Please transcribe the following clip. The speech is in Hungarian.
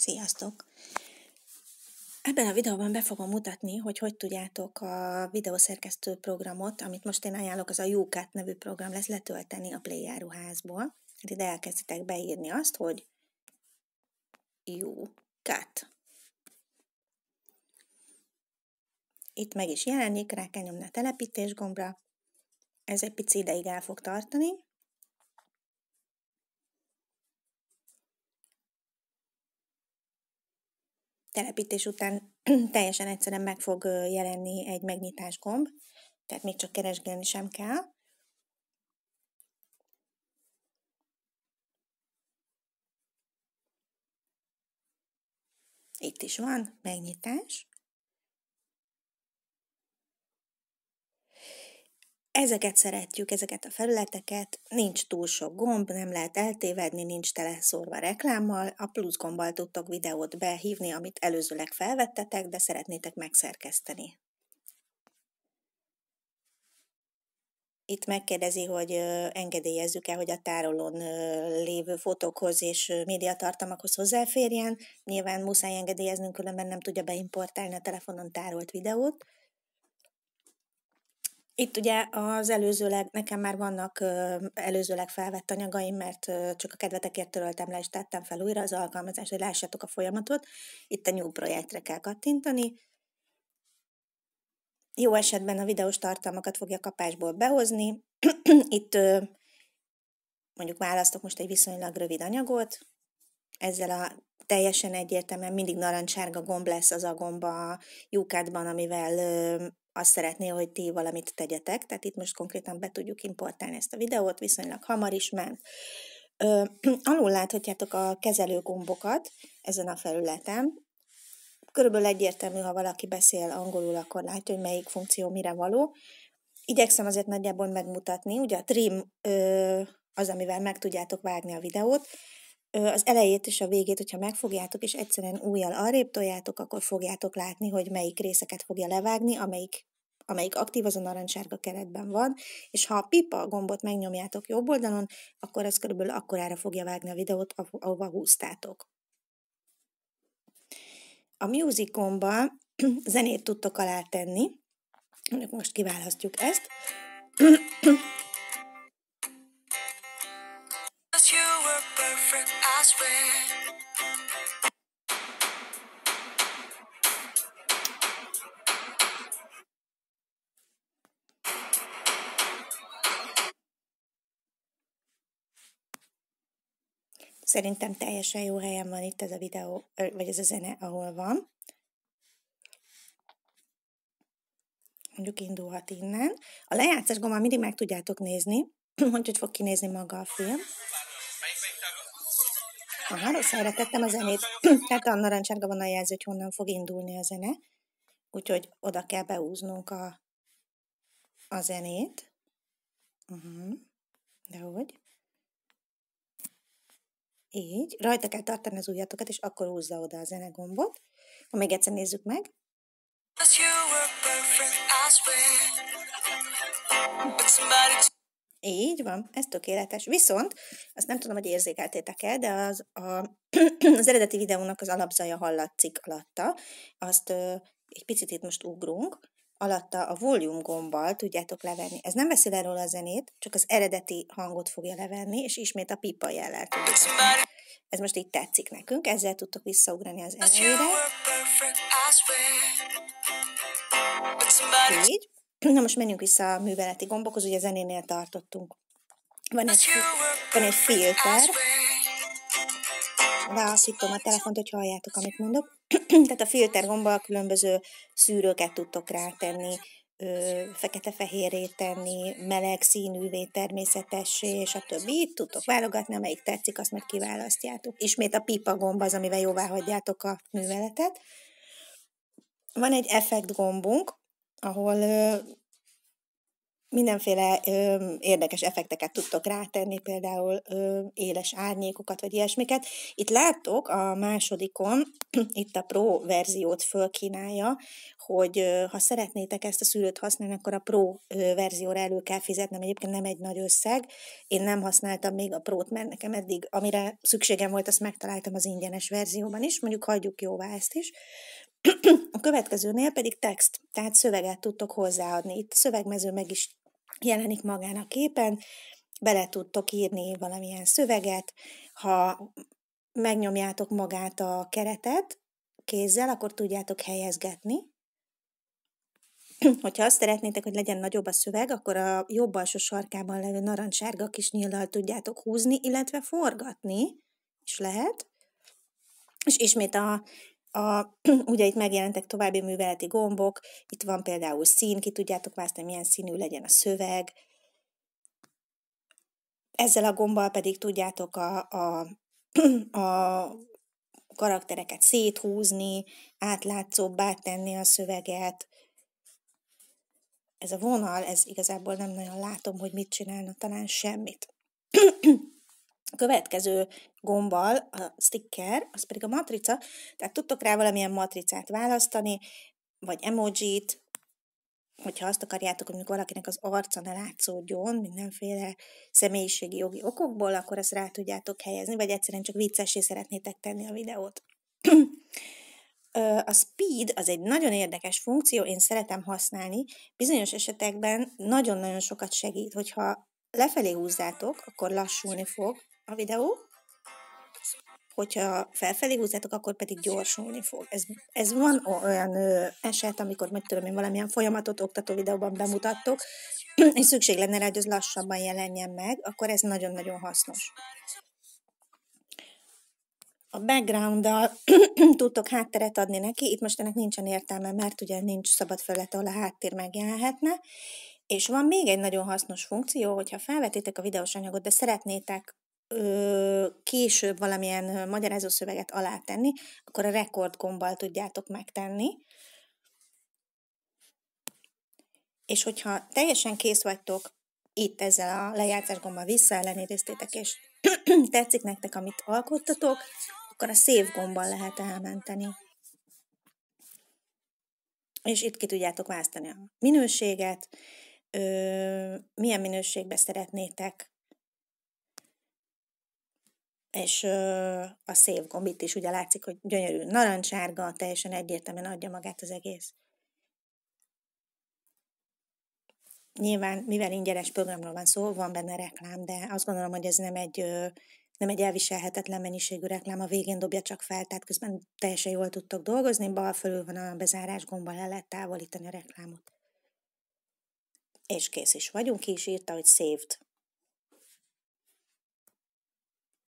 Sziasztok! Ebben a videóban be fogom mutatni, hogy hogy tudjátok a videószerkesztő programot, amit most én ajánlok, az a Jukat nevű program lesz letölteni a Play áruházból. Hát ide elkezditek beírni azt, hogy Jukat. Itt meg is jelenik, rá kell nyomni a telepítés gombra. Ez egy pici ideig el fog tartani, telepítés után teljesen egyszerűen meg fog jelenni egy megnyitás gomb, tehát még csak keresgélni sem kell. Itt is van megnyitás. Ezeket szeretjük, ezeket a felületeket, nincs túl sok gomb, nem lehet eltévedni, nincs szórva reklámmal, a plusz gombbal tudtok videót behívni, amit előzőleg felvettetek, de szeretnétek megszerkeszteni. Itt megkérdezi, hogy engedélyezzük-e, hogy a tárolón lévő fotókhoz és médiatartalmakhoz hozzáférjen. Nyilván muszáj engedélyeznünk, különben nem tudja beimportálni a telefonon tárolt videót. Itt ugye az előzőleg, nekem már vannak előzőleg felvett anyagaim, mert csak a kedvetekért töröltem le, és tettem fel újra az alkalmazást, hogy lássátok a folyamatot. Itt a New projektre kell kattintani. Jó esetben a videós tartalmakat fogja kapásból behozni. itt mondjuk választok most egy viszonylag rövid anyagot, ezzel a teljesen egyértelműen mindig narancsárga gomb lesz az a gomba a lyukádban, amivel azt szeretné, hogy ti valamit tegyetek, tehát itt most konkrétan be tudjuk importálni ezt a videót, viszonylag hamar is ment. Ö, alul láthatjátok a kezelőgombokat ezen a felületen. Körülbelül egyértelmű, ha valaki beszél angolul, akkor látja, hogy melyik funkció mire való. Igyekszem azért nagyjából megmutatni, ugye a trim ö, az, amivel meg tudjátok vágni a videót, az elejét és a végét, hogyha megfogjátok, és egyszerűen újjal arrébb toljátok, akkor fogjátok látni, hogy melyik részeket fogja levágni, amelyik, amelyik aktív, az a narancsárga keretben van, és ha a pipa gombot megnyomjátok jobb oldalon, akkor ez körülbelül akkorára fogja vágni a videót, ahova húztátok. A music gomba zenét tudtok tenni, most kiválasztjuk ezt. Szerintem teljesen jó helyen van itt ez a videó, vagy ez a zene, ahol van. Mondjuk indulhat innen. A lejátszás gommal mindig meg tudjátok nézni, hogy hogy fog kinézni maga a film. Aha, de szeretettem a zenét. Tehát a narancsárga van a jelző, hogy honnan fog indulni a zene. Úgyhogy oda kell beúznunk a, a zenét. Uh-huh. Mhm. hogy? Így. Rajta kell tartani az ujjatokat, és akkor húzza oda a gombot. Ha még egyszer nézzük meg. Így van, ez tökéletes. Viszont, azt nem tudom, hogy érzékeltétek el, de az, a, az eredeti videónak az alapzaja hallatszik alatta. Azt ö, egy picit itt most ugrunk. Alatta a volume gombbal tudjátok levenni. Ez nem veszi le róla a zenét, csak az eredeti hangot fogja levenni, és ismét a pipa jellel Ez most így tetszik nekünk, ezzel tudtok visszaugrani az elejére. Így. Na most menjünk vissza a műveleti gombokhoz, ugye zenénél tartottunk. Van egy, van egy filter. Válaszítom a telefont, hogy halljátok, amit mondok. Tehát a filter a különböző szűrőket tudtok rátenni, fekete fehérré tenni, meleg színűvé, természetessé, és a többi. Itt tudtok válogatni, amelyik tetszik, azt meg kiválasztjátok. Ismét a pipa gomba, az, amivel jóvá hagyjátok a műveletet. Van egy effekt gombunk, ahol mindenféle ö, érdekes effekteket tudtok rátenni, például ö, éles árnyékokat, vagy ilyesmiket. Itt láttok a másodikon, itt a Pro verziót fölkínálja, hogy ö, ha szeretnétek ezt a szűrőt használni, akkor a Pro ö, verzióra elő kell fizetnem, egyébként nem egy nagy összeg. Én nem használtam még a Pro-t, mert nekem eddig, amire szükségem volt, azt megtaláltam az ingyenes verzióban is, mondjuk hagyjuk jóvá ezt is. A következőnél pedig text, tehát szöveget tudtok hozzáadni. Itt a szövegmező meg is jelenik magán a képen, bele tudtok írni valamilyen szöveget, ha megnyomjátok magát a keretet kézzel, akkor tudjátok helyezgetni. Hogyha azt szeretnétek, hogy legyen nagyobb a szöveg, akkor a jobb alsó sarkában levő narancsárga kis nyíllal tudjátok húzni, illetve forgatni is lehet. És ismét a a, ugye itt megjelentek további műveleti gombok, itt van például szín, ki tudjátok választani, milyen színű legyen a szöveg. Ezzel a gombbal pedig tudjátok a, a, a karaktereket széthúzni, átlátszóbbá tenni a szöveget. Ez a vonal, ez igazából nem nagyon látom, hogy mit csinálna, talán semmit. A következő gombbal a sticker, az pedig a matrica, tehát tudtok rá valamilyen matricát választani, vagy emojit, hogyha azt akarjátok, hogy valakinek az arca ne látszódjon mindenféle személyiségi jogi okokból, akkor ezt rá tudjátok helyezni, vagy egyszerűen csak viccesé szeretnétek tenni a videót. A speed az egy nagyon érdekes funkció, én szeretem használni. Bizonyos esetekben nagyon-nagyon sokat segít, hogyha lefelé húzzátok, akkor lassulni fog, a videó, hogyha felfelé húzzátok, akkor pedig gyorsulni fog. Ez, ez van olyan ö, eset, amikor meg tudom én valamilyen folyamatot oktató videóban bemutattok, és szükség lenne rá, hogy az lassabban jelenjen meg, akkor ez nagyon-nagyon hasznos. A background-dal tudtok hátteret adni neki, itt most ennek nincsen értelme, mert ugye nincs szabad felület, ahol a háttér megjelenhetne, és van még egy nagyon hasznos funkció, hogyha felvetitek a videós anyagot, de szeretnétek ö, később valamilyen magyarázó szöveget alátenni, akkor a rekord gombbal tudjátok megtenni. És hogyha teljesen kész vagytok itt ezzel a lejátszás gombbal visszaellenőriztétek, és tetszik nektek, amit alkottatok, akkor a Save gombbal lehet elmenteni. És itt ki tudjátok választani a minőséget, ö, milyen minőségbe szeretnétek és a szép gomb itt is ugye látszik, hogy gyönyörű narancsárga, teljesen egyértelműen adja magát az egész. Nyilván, mivel ingyenes programról van szó, van benne reklám, de azt gondolom, hogy ez nem egy, nem egy elviselhetetlen mennyiségű reklám, a végén dobja csak fel, tehát közben teljesen jól tudtok dolgozni, bal fölül van a bezárás gomba, le lehet távolítani a reklámot. És kész is vagyunk, ki is írta, hogy saved